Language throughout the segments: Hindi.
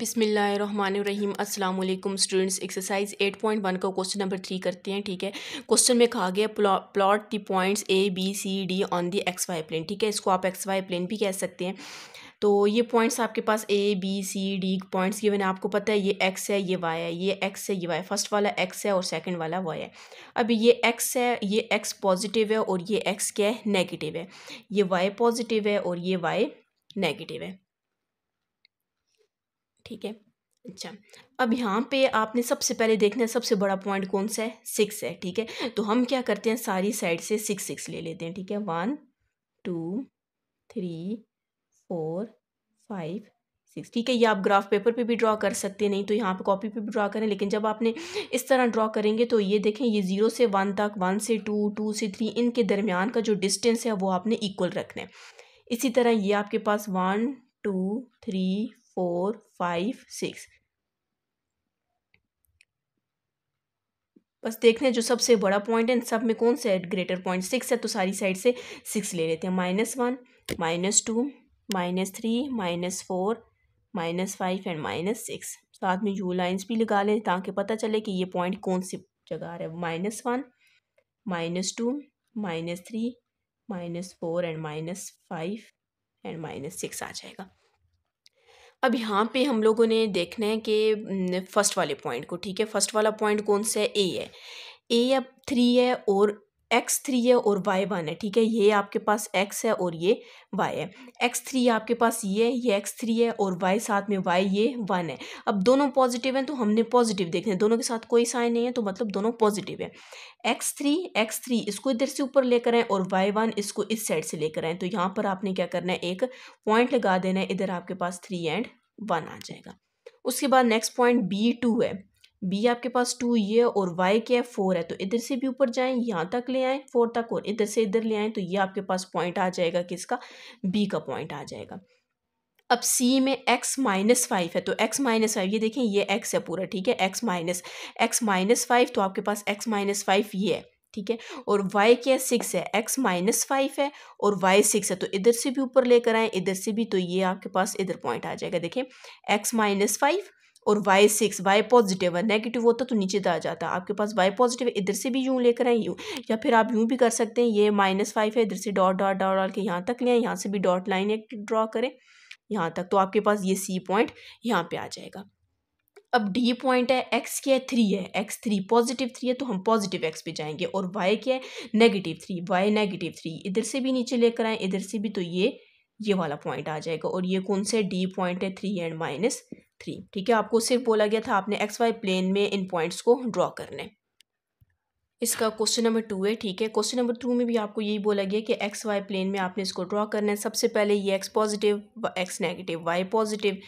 बिसमीम् अल्लाम स्टूडेंट्स एक्सरसाइज 8.1 का क्वेश्चन नंबर थ्री करते हैं ठीक है क्वेश्चन में कहा गया plot the points A B C D on the X Y plane ठीक है इसको आप एक्स वाई प्लेन भी कह सकते हैं तो ये पॉइंट्स आपके पास A B C D points ये मैंने आपको पता है ये एक्स है ये वाई है ये एक्स है ये वाई फर्स्ट वाला एक्स है और सेकंड वाला वाई है अब ये एक्स है ये एक्स पॉजिटिव है और ये एक्स क्या है नेगेटिव है ये वाई पॉजिटिव है और ये वाई नेगेटिव है ठीक है अच्छा अब यहाँ पे आपने सबसे पहले देखना है सबसे बड़ा पॉइंट कौन सा है सिक्स है ठीक है तो हम क्या करते हैं सारी साइड से सिक्स सिक्स ले लेते हैं ठीक है one two three four five six ठीक है ये आप ग्राफ पेपर पे भी ड्रॉ कर सकते नहीं तो यहाँ पे कॉपी पे भी ड्रॉ करें लेकिन जब आपने इस तरह ड्रॉ करेंगे तो ये देखें ये ज़ीरो से वन तक वन से टू टू से थ्री इनके दरमियान का जो डिस्टेंस है वो आपने इक्वल रखना है इसी तरह ये आपके पास one two three four five six बस देखने जो सबसे बड़ा पॉइंट है सब में कौन सा ग्रेटर पॉइंट सिक्स है तो सारी साइड से सिक्स ले लेते हैं minus one minus two minus three minus four minus five and minus six साथ में यू लाइन्स भी लगा लें ताकि पता चले कि ये पॉइंट कौन सी जगह आ रहा है minus one minus two minus three minus four and minus five and minus six आ जाएगा अब यहाँ पे हम लोगों ने देखना है कि फर्स्ट वाले पॉइंट को ठीक है फर्स्ट वाला पॉइंट कौन सा है ए है ए या थ्री है और एक्स थ्री है और वाई वन है ठीक है ये आपके पास एक्स है और ये वाई है एक्स थ्री आपके पास ये है ये एक्स थ्री है और वाई साथ में वाई ये वन है अब दोनों पॉजिटिव हैं तो हमने पॉजिटिव देखने दोनों के साथ कोई साइन नहीं है तो मतलब दोनों पॉजिटिव है एक्स थ्री एक्स थ्री इसको इधर से ऊपर लेकर आएँ और वाई वन इसको इस साइड से लेकर आएँ तो यहाँ पर आपने क्या करना है एक पॉइंट लगा देना है इधर आपके पास थ्री एंड वन आ जाएगा उसके बाद नेक्स्ट पॉइंट बी टू है बी आपके पास टू ये और वाई क्या है फोर है तो इधर से भी ऊपर जाएं यहाँ तक ले आएं फोर तक और इधर से इधर ले आएं तो ये आपके पास पॉइंट आ जाएगा किसका बी का पॉइंट आ जाएगा अब सी में एक्स माइनस फाइव है तो एक्स माइनस फाइव ये देखें ये एक्स है पूरा ठीक है X minus X minus five तो आपके पास एक्स माइनस फाइव ये है ठीक है और y क्या है सिक्स है x माइनस फाइव है और y सिक्स है तो इधर से भी ऊपर लेकर आएँ इधर से भी तो ये आपके पास इधर पॉइंट आ जाएगा देखें x माइनस फाइव और वाई सिक्स वाई पॉजिटिव है नेगेटिव होता तो नीचे आ जाता आपके पास वाई पॉजिटिव इधर से भी यूँ लेकर आए यूँ या फिर आप यूँ भी कर सकते हैं ये माइनस फाइव है इधर से डॉट डॉट डॉट डाल के यहाँ तक लें यहाँ से भी डॉट लाइन एक ड्रॉ करें यहाँ तक तो आपके पास ये सी पॉइंट यहाँ पर आ जाएगा अब डी पॉइंट है एक्स क्या है थ्री है एक्स थ्री पॉजिटिव थ्री है तो हम पॉजिटिव एक्स पे जाएंगे और वाई क्या है negative three Y negative three इधर से भी नीचे लेकर आए इधर से भी तो ये ये वाला पॉइंट आ जाएगा और ये कौन सा डी पॉइंट है थ्री एंड माइनस थ्री ठीक है आपको सिर्फ बोला गया था आपने एक्स वाई प्लेन में इन पॉइंट्स को ड्रॉ करने इसका क्वेश्चन नंबर टू है ठीक है क्वेश्चन नंबर टू में भी आपको यही बोला गया कि एक्स वाई प्लेन में आपने इसको ड्रॉ करना है सबसे पहले ये X positive X negative Y positive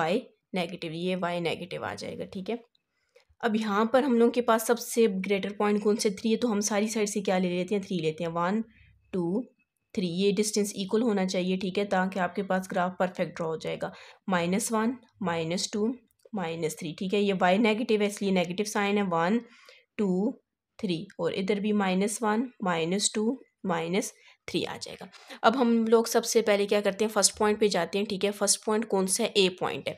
Y negative ये वाई नेगेटिव आ जाएगा ठीक है अब यहाँ पर हम लोगों के पास सबसे ग्रेटर पॉइंट कौन से थ्री है तो हम सारी साइड से क्या ले लेते हैं थ्री लेते हैं वन टू थ्री ये डिस्टेंस इक्वल होना चाहिए ठीक है ताकि आपके पास ग्राफ परफेक्ट ड्रा हो जाएगा minus one minus two minus three ठीक है ये वाई नेगेटिव है इसलिए नेगेटिव साइन है वन टू थ्री और इधर भी minus one minus two minus three आ जाएगा अब हम लोग सबसे पहले क्या करते हैं फर्स्ट पॉइंट पे जाते हैं ठीक है फर्स्ट पॉइंट कौन सा है ए पॉइंट है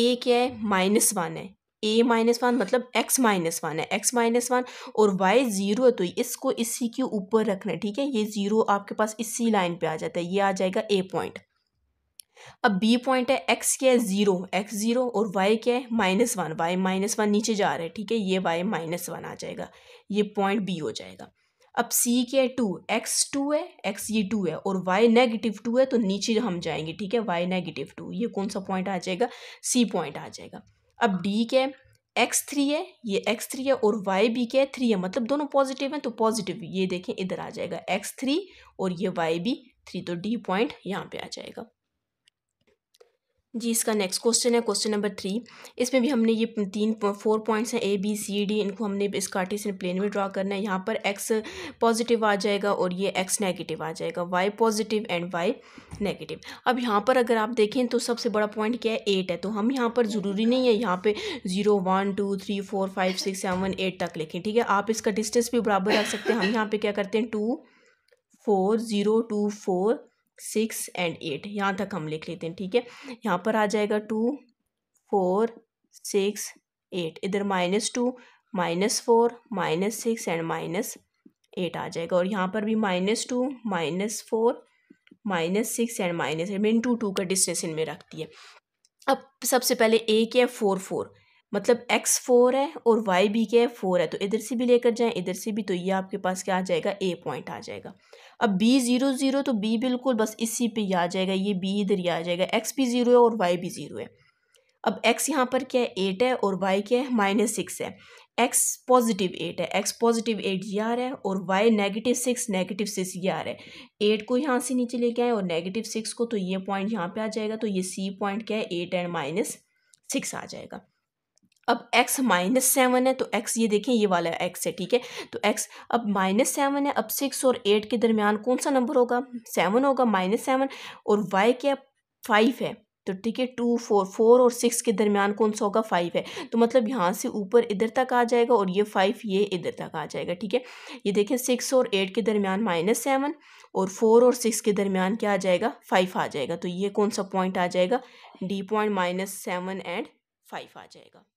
ए क्या है माइनस वन है ए माइनस वन मतलब एक्स माइनस वन है एक्स माइनस वन और वाई ज़ीरो है तो इसको इसी के ऊपर रखना है ठीक है ये ज़ीरो आपके पास इसी लाइन पे आ जाता है ये आ जाएगा ए पॉइंट अब बी पॉइंट है एक्स क्या है ज़ीरो एक्स ज़ीरो और वाई क्या है minus one Y minus one नीचे जा रहा है ठीक है ये वाई माइनस वन आ जाएगा ये पॉइंट बी हो जाएगा अब सी क्या है टू एक्स टू है एक्स ये टू है और वाई नेगेटिव टू है तो नीचे हम जाएंगे ठीक है वाई नेगेटिव टू ये कौन सा पॉइंट आ जाएगा सी पॉइंट आ जाएगा अब डी क्या है एक्स थ्री है ये एक्स थ्री है और वाई भी क्या है थ्री है मतलब दोनों पॉजिटिव हैं तो पॉजिटिव ये देखें इधर आ जाएगा एक्स थ्री और ये वाई भी थ्री तो डी पॉइंट यहाँ पे आ जाएगा जी इसका नेक्स्ट क्वेश्चन है क्वेश्चन नंबर थ्री इसमें भी हमने ये तीन फोर पॉइंट्स हैं ए बी सी डी इनको हमने इस कार्टेशियन प्लेन में ड्रा करना है यहाँ पर एक्स पॉजिटिव आ जाएगा और ये एक्स नेगेटिव आ जाएगा Y positive and Y negative अब यहाँ पर अगर आप देखें तो सबसे बड़ा पॉइंट क्या है एट है तो हम यहाँ पर ज़रूरी नहीं है यहाँ पर zero one two three four five six seven eight तक लिखें ठीक है आप इसका डिस्टेंस भी बराबर रख सकते हैं हम यहाँ पर क्या करते हैं two four zero two four six and eight यहाँ तक हम लिख लेते हैं ठीक है यहाँ पर आ जाएगा टू फोर सिक्स एट इधर minus two minus four minus six and minus eight आ जाएगा और यहाँ पर भी minus two minus four minus six and minus eight इन टू टू का डिस्टेंस इनमें रखती है अब सबसे पहले एक है फोर फोर मतलब एक्स फोर है और वाई भी क्या है फोर है तो इधर से भी लेकर जाएं इधर से भी तो ये आपके पास क्या आ जाएगा ए पॉइंट आ जाएगा अब बी ज़ीरो ज़ीरो तो बी बिल्कुल बस इसी पे ही आ जाएगा ये बी इधर ही आ जाएगा एक्स भी ज़ीरो है और वाई भी ज़ीरो है अब एक्स यहाँ पर क्या है एट है और वाई क्या है माइनस सिक्स है एक्स पॉजिटिव एट है एक्स पॉजिटिव एट ये आ रहा है और Y negative six negative six ये आ रहा है एट को यहाँ से नीचे लेके आए और नेगेटिव सिक्स को तो ये पॉइंट यहाँ पे आ जाएगा तो ये सी पॉइंट क्या है एट एंड माइनस सिक्स आ जाएगा अब x माइनस सेवन है तो x ये देखें ये वाला x है ठीक है तो x अब माइनस सेवन है अब सिक्स और एट के दरमियान कौन सा नंबर होगा सेवन होगा माइनस सेवन और y क्या फाइव है तो ठीक है टू फोर फोर और सिक्स के दरमियान कौन सा होगा फाइव है तो मतलब यहाँ से ऊपर इधर तक आ जाएगा और ये फाइव ये इधर तक आ जाएगा ठीक है ये देखें सिक्स और एट के दरमियान माइनस सेवन और फोर और सिक्स के दरमियान क्या आ जाएगा फाइव आ जाएगा तो ये कौन सा पॉइंट आ जाएगा D point minus seven and five आ जाएगा